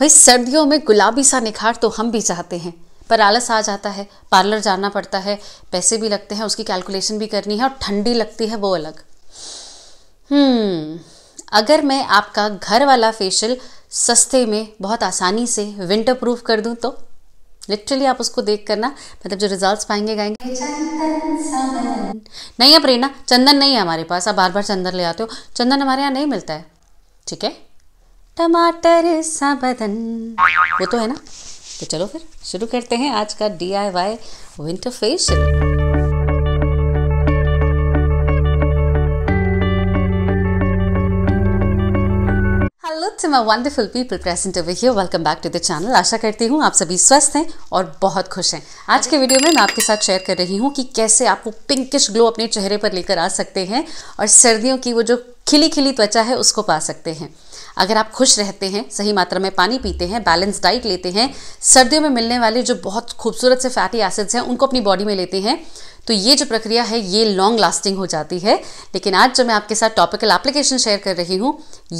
भाई सर्दियों में गुलाबी सा निखार तो हम भी चाहते हैं पर आलस आ जाता है पार्लर जाना पड़ता है पैसे भी लगते हैं उसकी कैलकुलेशन भी करनी है और ठंडी लगती है वो अलग हम्म अगर मैं आपका घर वाला फेशियल सस्ते में बहुत आसानी से विंटर प्रूफ कर दूं तो लिटरली आप उसको देख करना मतलब जो रिजल्ट्स पाएंगे गाएंगे नहीं है प्रेरणा चंदन नहीं है हमारे पास आप बार बार चंदन ले आते हो चंदन हमारे यहाँ नहीं मिलता है ठीक है टमाटर साबदन वो तो है ना तो चलो फिर शुरू करते हैं आज का D I Y winter facial to my wonderful people present over here welcome back to the channel आशा करती हूँ आप सभी स्वस्थ हैं और बहुत खुश हैं आज के वीडियो में मैं आपके साथ शेयर कर रही हूँ कि कैसे आप वो पिंकिश ग्लो अपने चेहरे पर लेकर आ सकते हैं और सर्दियों की वो जो खिली खिली त्वचा है उसको पा सकते हैं अगर आप खुश रहते हैं सही मात्रा में पानी पीते हैं बैलेंस डाइट लेते हैं सर्दियों में मिलने वाले जो बहुत खूबसूरत से फैटी एसिड्स हैं उनको अपनी बॉडी में लेते हैं तो ये जो प्रक्रिया है ये लॉन्ग लास्टिंग हो जाती है लेकिन आज जो मैं आपके साथ टॉपिकल एप्लीकेशन शेयर कर रही हूँ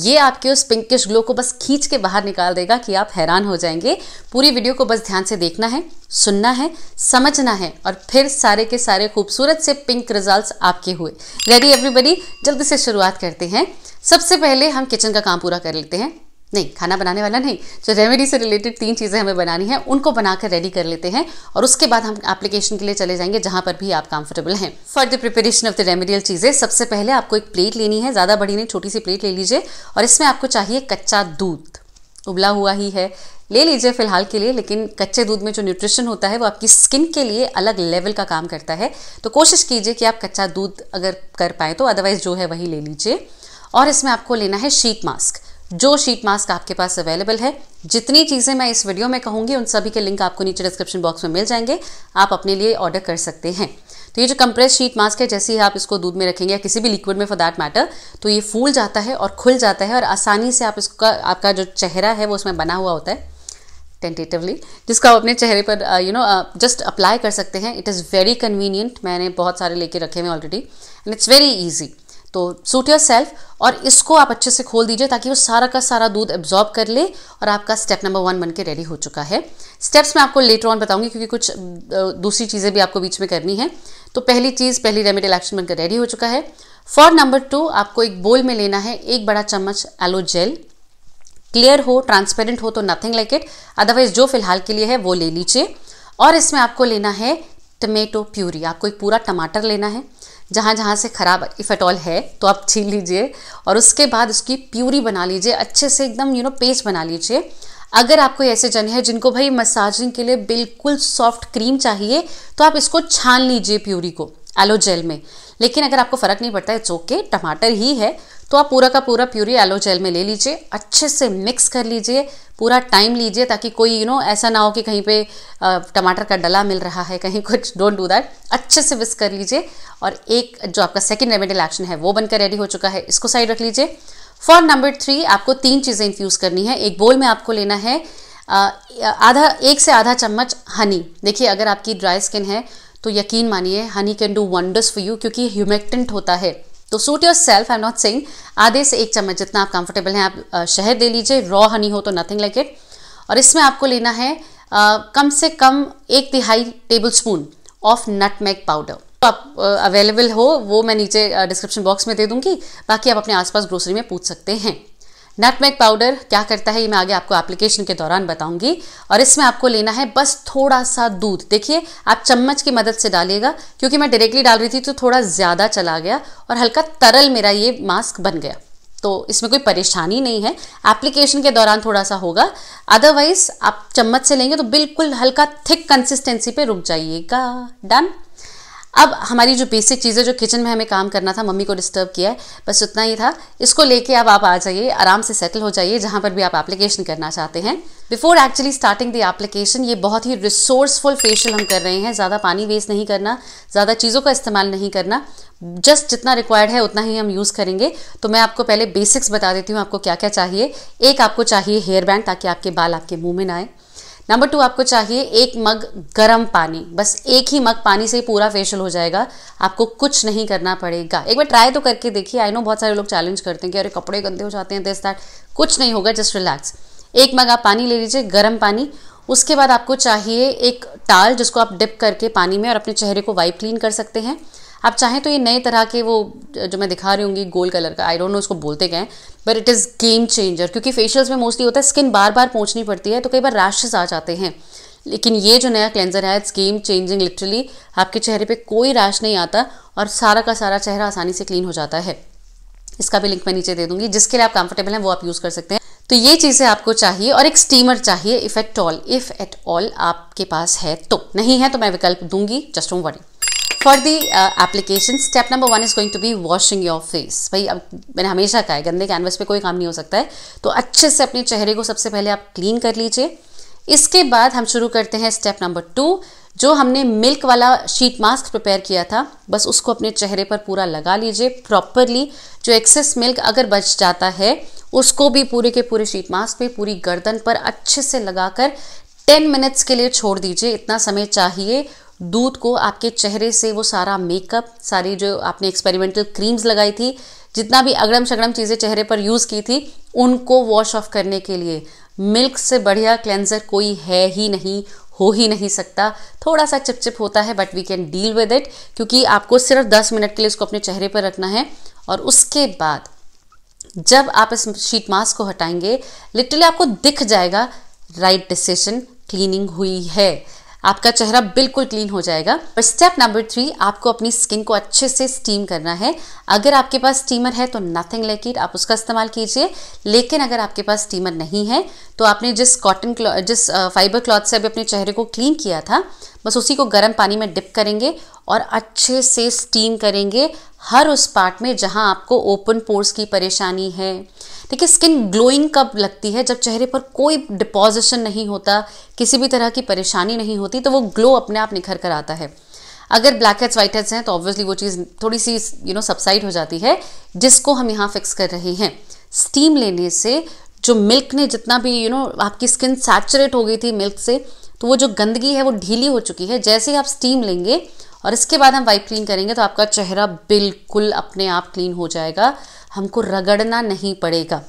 ये आपके उस पिंकिश ग्लो को बस खींच के बाहर निकाल देगा कि आप हैरान हो जाएंगे पूरी वीडियो को बस ध्यान से देखना है सुनना है समझना है और फिर सारे के सारे खूबसूरत से पिंक रिजल्ट आपके हुए रेडी एवरीबडी जल्दी से शुरुआत करते हैं सबसे पहले हम किचन का काम पूरा कर लेते हैं नहीं खाना बनाने वाला नहीं जो रेमेडी से रिलेटेड तीन चीज़ें हमें बनानी हैं उनको बनाकर रेडी कर लेते हैं और उसके बाद हम एप्लीकेशन के लिए चले जाएंगे जहाँ पर भी आप कंफर्टेबल हैं for the preparation of the remedial चीज़ें सबसे पहले आपको एक प्लेट लेनी है ज़्यादा बड़ी नहीं छोटी सी प्लेट ले लीजिए और इसमें आपको चाहिए कच्चा दूध उबला हुआ ही है ले लीजिए फिलहाल के लिए लेकिन कच्चे दूध में जो न्यूट्रिशन होता है वो आपकी स्किन के लिए अलग लेवल का काम करता है तो कोशिश कीजिए कि आप कच्चा दूध अगर कर पाए तो अदरवाइज़ जो है वही ले लीजिए और इसमें आपको लेना है शीट मास्क जो शीट मास्क आपके पास अवेलेबल है जितनी चीज़ें मैं इस वीडियो में कहूँगी उन सभी के लिंक आपको नीचे डिस्क्रिप्शन बॉक्स में मिल जाएंगे आप अपने लिए ऑर्डर कर सकते हैं तो ये जो कंप्रेस शीट मास्क है जैसे ही आप इसको दूध में रखेंगे या किसी भी लिक्विड में फॉर दैट मैटर तो ये फूल जाता है और खुल जाता है और आसानी से आप इसका आपका जो चेहरा है वो उसमें बना हुआ होता है टेंटेटिवली जिसको आप अपने चेहरे पर यू नो जस्ट अप्लाई कर सकते हैं इट इज़ वेरी कन्वीनियंट मैंने बहुत सारे लेके रखे हुए already and it's very easy तो सूट योर सेल्फ और इसको आप अच्छे से खोल दीजिए ताकि वो सारा का सारा दूध एब्जॉर्ब कर ले और आपका स्टेप नंबर वन बन के रेडी हो चुका है स्टेप्स मैं आपको लेटर ऑन बताऊंगी क्योंकि कुछ दूसरी चीज़ें भी आपको बीच में करनी है तो पहली चीज़ पहली रेमेडियल एक्शन बनकर रेडी हो चुका है फॉर नंबर टू आपको एक बोल में लेना है एक बड़ा चम्मच एलो जेल क्लियर हो ट्रांसपेरेंट हो तो नथिंग लाइक इट अदरवाइज जो फिलहाल के लिए है वो ले लीजिए और इसमें आपको लेना है टमेटो प्यूरी आपको एक पूरा टमाटर लेना है जहाँ जहाँ से ख़राब इफ़ एट ऑल है तो आप छीन लीजिए और उसके बाद उसकी प्यूरी बना लीजिए अच्छे से एकदम यू नो पेस्ट बना लीजिए अगर आपको ऐसे जन है जिनको भाई मसाजिंग के लिए बिल्कुल सॉफ्ट क्रीम चाहिए तो आप इसको छान लीजिए प्यूरी को एलो जेल में लेकिन अगर आपको फ़र्क नहीं पड़ता है चौके टमाटर ही है तो आप पूरा का पूरा प्यूरी एलो जेल में ले लीजिए अच्छे से मिक्स कर लीजिए पूरा टाइम लीजिए ताकि कोई यू you नो know, ऐसा ना हो कि कहीं पे टमाटर का डला मिल रहा है कहीं कुछ डोंट डू दैट अच्छे से विस्क कर लीजिए और एक जो आपका सेकेंड रेमेडियल एक्शन है वो बनकर रेडी हो चुका है इसको साइड रख लीजिए फॉर नंबर थ्री आपको तीन चीज़ें इन्फ्यूज़ करनी है एक बोल में आपको लेना है आधा एक से आधा चम्मच हनी देखिए अगर आपकी ड्राई स्किन है तो यकीन मानिए honey can do wonders for you क्योंकि ह्यूमेक्टेंट होता है तो suit yourself I am not saying आधे से एक चम्मच जितना आप कंफर्टेबल हैं आप शहद दे लीजिए रॉ हनी हो तो नथिंग लाइक इट और इसमें आपको लेना है आ, कम से कम एक तिहाई tablespoon of nut nutmeg powder तो आप अवेलेबल हो वो मैं नीचे डिस्क्रिप्शन बॉक्स में दे दूंगी बाकी आप अपने आसपास ग्रोसरी में पूछ सकते हैं मैक पाउडर क्या करता है ये मैं आगे आपको एप्लीकेशन के दौरान बताऊंगी और इसमें आपको लेना है बस थोड़ा सा दूध देखिए आप चम्मच की मदद से डालिएगा क्योंकि मैं डायरेक्टली डाल रही थी तो थोड़ा ज़्यादा चला गया और हल्का तरल मेरा ये मास्क बन गया तो इसमें कोई परेशानी नहीं है एप्लीकेशन के दौरान थोड़ा सा होगा अदरवाइज आप चम्मच से लेंगे तो बिल्कुल हल्का थिक कंसिस्टेंसी पे रुक जाइएगा डन अब हमारी जो बेसिक चीज़ें जो किचन में हमें काम करना था मम्मी को डिस्टर्ब किया है बस उतना ही था इसको लेके अब आप आ जाइए आराम से सेटल हो जाइए जहाँ पर भी आप एप्लीकेशन करना चाहते हैं before actually starting the application ये बहुत ही रिसोर्सफुल फेशियल हम कर रहे हैं ज़्यादा पानी वेस्ट नहीं करना ज़्यादा चीज़ों का इस्तेमाल नहीं करना जस्ट जितना रिक्वायर्ड है उतना ही हम यूज़ करेंगे तो मैं आपको पहले बेसिक्स बता देती हूँ आपको क्या क्या चाहिए एक आपको चाहिए हेयर बैंड ताकि आपके बाल आपके मुंह में ना आए नंबर टू आपको चाहिए एक मग गर्म पानी बस एक ही मग पानी से ही पूरा फेशियल हो जाएगा आपको कुछ नहीं करना पड़ेगा एक बार ट्राई तो करके देखिए आई नो बहुत सारे लोग चैलेंज करते हैं कि अरे कपड़े गंदे हो जाते हैं दिस दैट कुछ नहीं होगा जस्ट रिलैक्स एक मग आप पानी ले लीजिए गर्म पानी उसके बाद आपको चाहिए एक टाल जिसको आप डिप करके पानी में और अपने चेहरे को वाइप क्लीन कर सकते हैं आप चाहें तो ये नए तरह के वो जो मैं दिखा रही हूँ गोल कलर का आई डोंट नो उसको बोलते गए but it is game changer क्योंकि फेशियल्स में मोस्टली होता है स्किन बार बार पहुँचनी पड़ती है तो कई बार रैशेज आ जाते हैं लेकिन ये जो नया क्लेंजर है इट्स गेम चेंजिंग लिटरली आपके चेहरे पे कोई रैश नहीं आता और सारा का सारा चेहरा आसानी से क्लीन हो जाता है इसका भी लिंक मैं नीचे दे दूंगी जिसके लिए आप कंफर्टेबल हैं वो आप यूज़ कर सकते हैं तो ये चीज़ें आपको चाहिए और एक स्टीमर चाहिए if at all if at all आपके पास है तो नहीं है तो मैं विकल्प दूंगी जस्ट ओम worry for the application step number one is going to be washing your face भाई अब मैंने हमेशा कहा है गंदे कैनवस पे कोई काम नहीं हो सकता है तो अच्छे से अपने चेहरे को सबसे पहले आप क्लीन कर लीजिए इसके बाद हम शुरू करते हैं स्टेप नंबर टू जो हमने मिल्क वाला शीट मास्क प्रिपेयर किया था बस उसको अपने चेहरे पर पूरा लगा लीजिए प्रॉपरली जो एक्सेस मिल्क अगर बच जाता है उसको भी पूरे के पूरे शीट मास्क पे पूरी गर्दन पर अच्छे से लगाकर 10 मिनट्स के लिए छोड़ दीजिए इतना समय चाहिए दूध को आपके चेहरे से वो सारा मेकअप सारी जो आपने एक्सपेरिमेंटल क्रीम्स लगाई थी जितना भी अगड़म शगड़म चीज़ें चेहरे पर यूज़ की थी उनको वॉश ऑफ करने के लिए मिल्क से बढ़िया क्लेंजर कोई है ही नहीं हो ही नहीं सकता थोड़ा सा चिपचिप होता है but we can deal with it क्योंकि आपको सिर्फ 10 मिनट के लिए इसको अपने चेहरे पर रखना है और उसके बाद जब आप इस शीट मास्क को हटाएंगे लिटरली आपको दिख जाएगा राइट डिसीजन क्लीनिंग हुई है आपका चेहरा बिल्कुल क्लीन हो जाएगा और स्टेप नंबर थ्री आपको अपनी स्किन को अच्छे से स्टीम करना है अगर आपके पास स्टीमर है तो नथिंग लाइक इट आप उसका इस्तेमाल कीजिए लेकिन अगर आपके पास स्टीमर नहीं है तो आपने जिस कॉटन जिस फाइबर क्लॉथ से अभी अपने चेहरे को क्लीन किया था बस उसी को गर्म पानी में डिप करेंगे और अच्छे से स्टीम करेंगे हर उस पार्ट में जहाँ आपको ओपन पोर्स की परेशानी है देखिए स्किन ग्लोइंग कब लगती है जब चेहरे पर कोई डिपॉजिशन नहीं होता किसी भी तरह की परेशानी नहीं होती तो वो ग्लो अपने आप निखर कर आता है अगर ब्लैक हेड्स वाइट हेड्स हैं तो ऑब्वियसली वो चीज़ थोड़ी सी यू नो सबसाइड हो जाती है जिसको हम यहाँ फिक्स कर रहे हैं स्टीम लेने से जो मिल्क ने जितना भी यू you नो know, आपकी स्किन सैचुरेट हो गई थी मिल्क से तो वो जो गंदगी है वो ढीली हो चुकी है जैसे ही आप स्टीम लेंगे और इसके बाद हम वाइप क्लीन करेंगे तो आपका चेहरा बिल्कुल अपने आप क्लीन हो जाएगा हमको रगड़ना नहीं पड़ेगा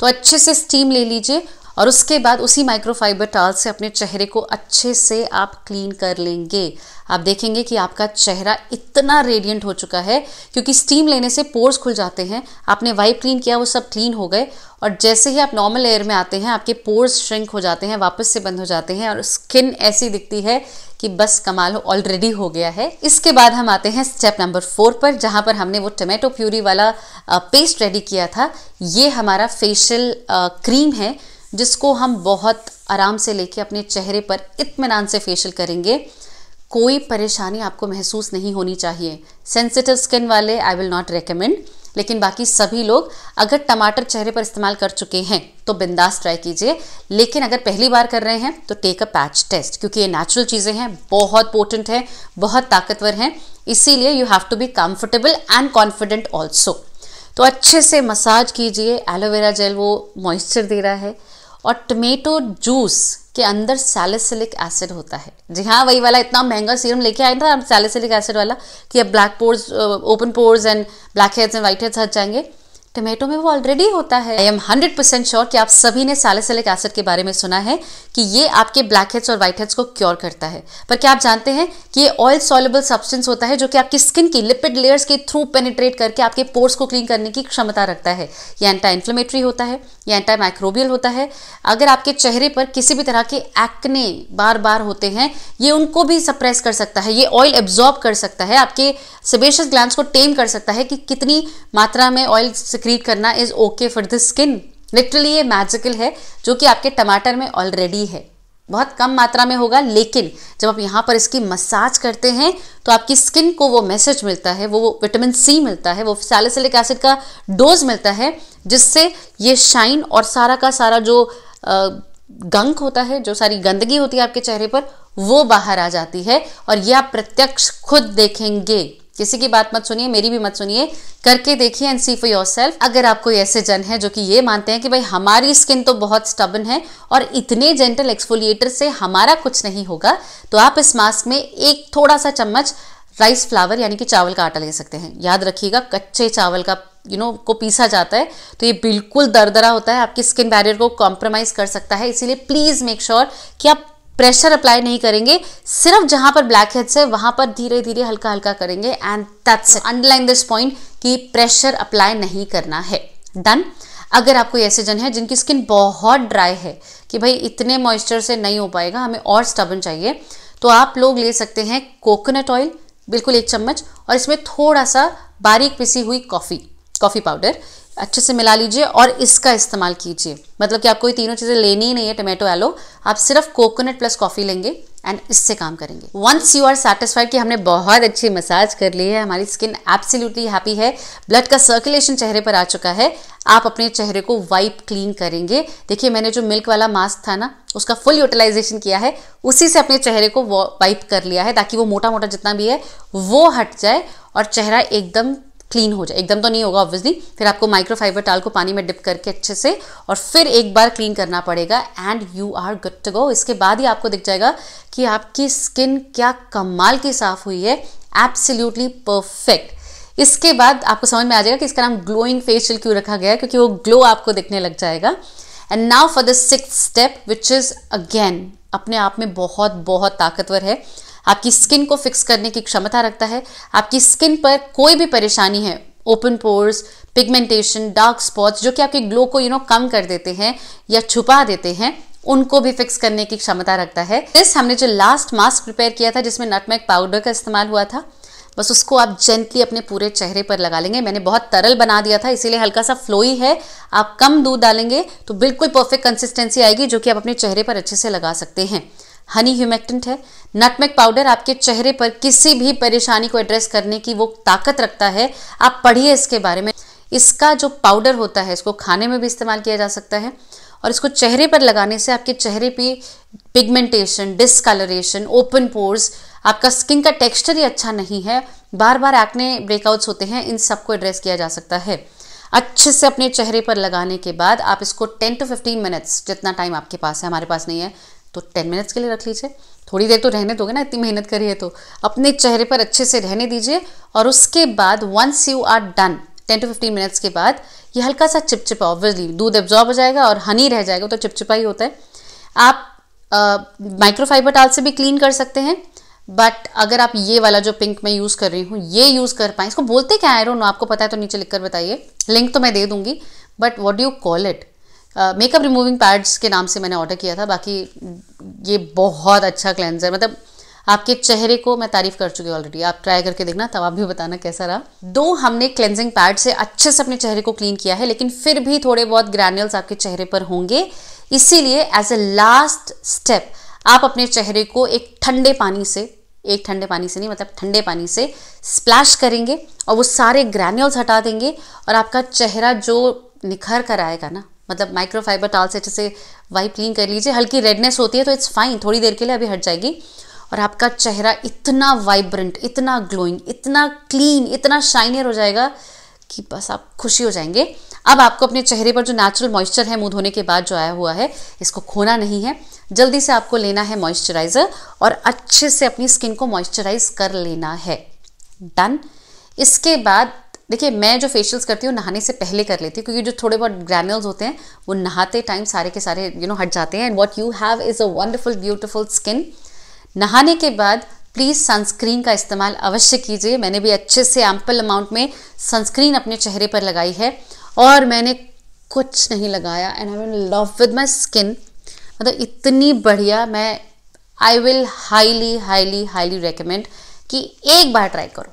तो अच्छे से स्टीम ले लीजिए और उसके बाद उसी माइक्रोफाइबर टॉल से अपने चेहरे को अच्छे से आप क्लीन कर लेंगे आप देखेंगे कि आपका चेहरा इतना रेडियंट हो चुका है क्योंकि स्टीम लेने से पोर्स खुल जाते हैं आपने वाइप क्लीन किया वो सब क्लीन हो गए और जैसे ही आप नॉर्मल एयर में आते हैं आपके पोर्स श्रिंक हो जाते हैं वापस से बंद हो जाते हैं और स्किन ऐसी दिखती है कि बस कमाल हो ऑलरेडी हो गया है इसके बाद हम आते हैं स्टेप नंबर फोर पर जहाँ पर हमने वो टमेटो प्यूरी वाला पेस्ट रेडी किया था ये हमारा फेशियल क्रीम है जिसको हम बहुत आराम से लेके अपने चेहरे पर इतमान से फेशियल करेंगे कोई परेशानी आपको महसूस नहीं होनी चाहिए सेंसिटिव स्किन वाले आई विल नॉट रिकमेंड लेकिन बाकी सभी लोग अगर टमाटर चेहरे पर इस्तेमाल कर चुके हैं तो बिंदास ट्राई कीजिए लेकिन अगर पहली बार कर रहे हैं तो टेक अ पैच टेस्ट क्योंकि ये नेचुरल चीज़ें हैं बहुत पोटेंट हैं बहुत ताकतवर हैं इसीलिए you have to be comfortable and confident also तो अच्छे से मसाज कीजिए एलोवेरा जेल वो मॉइस्चर दे रहा है और टमेटो जूस के अंदर सैलिसिलिक एसिड होता है जी हाँ वही वाला इतना महंगा सीरम लेके आए था सैलिसिलिक एसिड वाला कि अब black pores open pores and blackheads and whiteheads हट जाएंगे टोमेटो में वो ऑलरेडी होता है I am hundred percent sure कि आप सभी ने सैलिसिलिक एसिड के बारे में सुना है कि ये आपके ब्लैक हेड्स और व्हाइट हेड्स को क्योर करता है पर क्या आप जानते हैं कि ये ऑयल सॉलेबल सब्सटेंस होता है जो कि आपकी स्किन की लिपिड लेयर्स के थ्रू पेनिट्रेट करके आपके पोर्स को क्लीन करने की क्षमता रखता है ये एंटा इन्फ्लेमेटरी होता है ये एंटा माइक्रोबियल होता है अगर आपके चेहरे पर किसी भी तरह के एक्ने बार बार होते हैं ये उनको भी सप्रेस कर सकता है ये ऑयल एब्जॉर्ब कर सकता है आपके सबेशस ग्लैंड को टेम कर सकता है कि कितनी मात्रा में ऑयल सिक्रीट करना is okay for the skin literally ये मैजिकल है जो कि आपके टमाटर में ऑलरेडी है बहुत कम मात्रा में होगा लेकिन जब आप यहाँ पर इसकी मसाज करते हैं तो आपकी स्किन को वो मैसेज मिलता है वो, वो विटामिन सी मिलता है वो सैलिसिलिक एसिड का डोज मिलता है जिससे ये शाइन और सारा का सारा जो गंक होता है जो सारी गंदगी होती है आपके चेहरे पर वो बाहर आ जाती है और ये आप प्रत्यक्ष खुद देखेंगे किसी की बात मत सुनिए मेरी भी मत सुनिए करके देखिए and see for yourself अगर आप कोई ऐसे जन है जो कि ये मानते हैं कि भाई हमारी स्किन तो बहुत स्टबन है और इतने जेंटल एक्सफोलिएटर से हमारा कुछ नहीं होगा तो आप इस मास्क में एक थोड़ा सा चम्मच राइस फ्लावर यानी कि चावल का आटा ले सकते हैं याद रखिएगा कच्चे चावल का यू you नो know, को पीसा जाता है तो ये बिल्कुल दरदरा होता है आपकी स्किन बैरियर को कॉम्प्रोमाइज़ कर सकता है इसीलिए प्लीज़ मेक श्योर कि आप प्रेशर अप्लाई नहीं करेंगे सिर्फ जहां पर ब्लैक हेड्स है वहां पर धीरे धीरे हल्का हल्का करेंगे and that's underline this point कि प्रेशर अप्लाई नहीं करना है डन अगर आपको ऐसे जन है जिनकी स्किन बहुत ड्राई है कि भाई इतने मॉइस्चर से नहीं हो पाएगा हमें और स्टबन चाहिए तो आप लोग ले सकते हैं कोकोनट ऑयल बिल्कुल एक चम्मच और इसमें थोड़ा सा बारीक पिसी हुई कॉफ़ी कॉफ़ी पाउडर अच्छे से मिला लीजिए और इसका इस्तेमाल कीजिए मतलब कि आपको ये तीनों चीज़ें लेनी ही नहीं है टोमेटो एलो आप सिर्फ कोकोनट प्लस कॉफ़ी लेंगे एंड इससे काम करेंगे वंस यू आर सेटिस्फाइड कि हमने बहुत अच्छी मसाज कर ली है हमारी स्किन एब्सोल्युटली हैप्पी है ब्लड का सर्कुलेशन चेहरे पर आ चुका है आप अपने चेहरे को वाइप क्लीन करेंगे देखिए मैंने जो मिल्क वाला मास्क था ना उसका फुल यूटिलाइजेशन किया है उसी से अपने चेहरे को वाइप कर लिया है ताकि वो मोटा मोटा जितना भी है वो हट जाए और चेहरा एकदम क्लीन हो जाए एकदम तो नहीं होगा ऑब्वियसली फिर आपको माइक्रोफाइबर टाल को पानी में डिप करके अच्छे से और फिर एक बार क्लीन करना पड़ेगा and you are good to go इसके बाद ही आपको दिख जाएगा कि आपकी स्किन क्या कमाल की साफ हुई है एब्सोल्युटली परफेक्ट इसके बाद आपको समझ में आ जाएगा कि इसका नाम ग्लोइंग फेशियल क्यों रखा गया है क्योंकि वो ग्लो आपको दिखने लग जाएगा and now for the six step which is again अपने आप में बहुत बहुत ताकतवर है आपकी स्किन को फिक्स करने की क्षमता रखता है आपकी स्किन पर कोई भी परेशानी है open pores pigmentation dark spots जो कि आपके ग्लो को यू you नो know, कम कर देते हैं या छुपा देते हैं उनको भी फिक्स करने की क्षमता रखता है इस हमने जो लास्ट मास्क प्रिपेयर किया था जिसमें नटमैक पाउडर का इस्तेमाल हुआ था बस उसको आप जेंटली अपने पूरे चेहरे पर लगा लेंगे मैंने बहुत तरल बना दिया था इसीलिए हल्का सा फ्लोई है आप कम दूध डालेंगे तो बिल्कुल परफेक्ट कंसिस्टेंसी आएगी जो कि आप अपने चेहरे पर अच्छे से लगा सकते हैं हनी ह्यूमेक्टेंट है नटमेक पाउडर आपके चेहरे पर किसी भी परेशानी को एड्रेस करने की वो ताकत रखता है आप पढ़िए इसके बारे में इसका जो पाउडर होता है इसको खाने में भी इस्तेमाल किया जा सकता है और इसको चेहरे पर लगाने से आपके चेहरे पे पिगमेंटेशन डिसकलरेशन ओपन पोर्स आपका स्किन का टेक्सचर ही अच्छा नहीं है बार बार एक्ने ब्रेकआउट्स होते हैं इन सबको एड्रेस किया जा सकता है अच्छे से अपने चेहरे पर लगाने के बाद आप इसको 10 टू 15 मिनट्स जितना टाइम आपके पास है हमारे पास नहीं है तो टेन मिनट्स के लिए रख लीजिए थोड़ी देर तो रहने दोगे ना इतनी मेहनत करी है तो अपने चेहरे पर अच्छे से रहने दीजिए और उसके बाद once you are done ten to fifteen minutes के बाद ये हल्का सा चिपचिपा ऑब्वियसली दूध एब्जॉर्ब हो जाएगा और हनी रह जाएगा तो चिपचिपा ही होता है आप माइक्रोफाइबर टाल से भी क्लीन कर सकते हैं बट अगर आप ये वाला जो पिंक मैं यूज़ कर रही हूँ ये यूज़ कर पाएँ इसको बोलते क्या आयरन आपको पता है तो नीचे लिख कर बताइए लिंक तो मैं दे दूँगी but what do you call it makeup removing pads के नाम से मैंने ऑर्डर किया था बाकी ये बहुत अच्छा क्लेंजर मतलब आपके चेहरे को मैं तारीफ कर चुकी हूँ ऑलरेडी आप ट्राई करके देखना तब आप भी बताना कैसा रहा दो हमने क्लेंजिंग पैड से अच्छे से अपने चेहरे को क्लीन किया है लेकिन फिर भी थोड़े बहुत ग्रैन्यूल्स आपके चेहरे पर होंगे इसीलिए एज ए लास्ट स्टेप आप अपने चेहरे को एक ठंडे पानी से एक ठंडे पानी से नहीं मतलब ठंडे पानी से स्प्लैश करेंगे और वो सारे ग्रैन्यूल्स हटा देंगे और आपका चेहरा जो निखर कर आएगा ना मतलब माइक्रोफाइबर टाल सेट से वाइप क्लीन कर लीजिए हल्की रेडनेस होती है तो इट्स फाइन थोड़ी देर के लिए अभी हट जाएगी और आपका चेहरा इतना वाइब्रेंट इतना ग्लोइंग इतना क्लीन इतना शाइनियर हो जाएगा कि बस आप खुशी हो जाएंगे अब आपको अपने चेहरे पर जो नेचुरल मॉइस्चर है मुंह धोने के बाद जो आया हुआ है इसको खोना नहीं है जल्दी से आपको लेना है मॉइस्चराइज़र और अच्छे से अपनी स्किन को मॉइस्चराइज कर लेना है डन इसके बाद देखिए मैं जो फेशियल्स करती हूँ नहाने से पहले कर लेती हूँ क्योंकि जो थोड़े बहुत ग्रैन्यूल्स होते हैं वो नहाते टाइम सारे के सारे यू नो हट जाते हैं and what you have is a wonderful beautiful skin नहाने के बाद प्लीज़ सनस्क्रीन का इस्तेमाल अवश्य कीजिए मैंने भी अच्छे से एम्पल अमाउंट में सनस्क्रीन अपने चेहरे पर लगाई है और मैंने कुछ नहीं लगाया and I one love with my skin मतलब इतनी बढ़िया मैं I will highly highly highly recommend कि एक बार ट्राई करो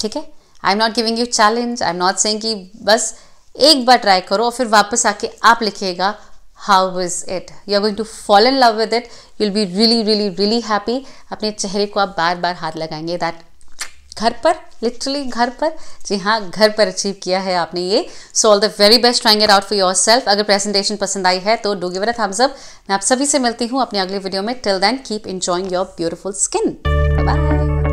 ठीक है I am not giving you challenge I am not saying कि बस एक बार ट्राई करो और फिर वापस आके आप लिखिएगा how is it you are going to fall in love with it you will be really really really happy अपने चेहरे को आप बार बार हाथ लगाएंगे दैट घर पर लिटरली घर पर जी हाँ घर पर अचीव किया है आपने ये so all the very best trying it out for yourself अगर प्रेजेंटेशन पसंद आई है तो do give it thumbs up मैं आप सभी से मिलती हूँ अपने अगले वीडियो में till then keep enjoying your beautiful skin bye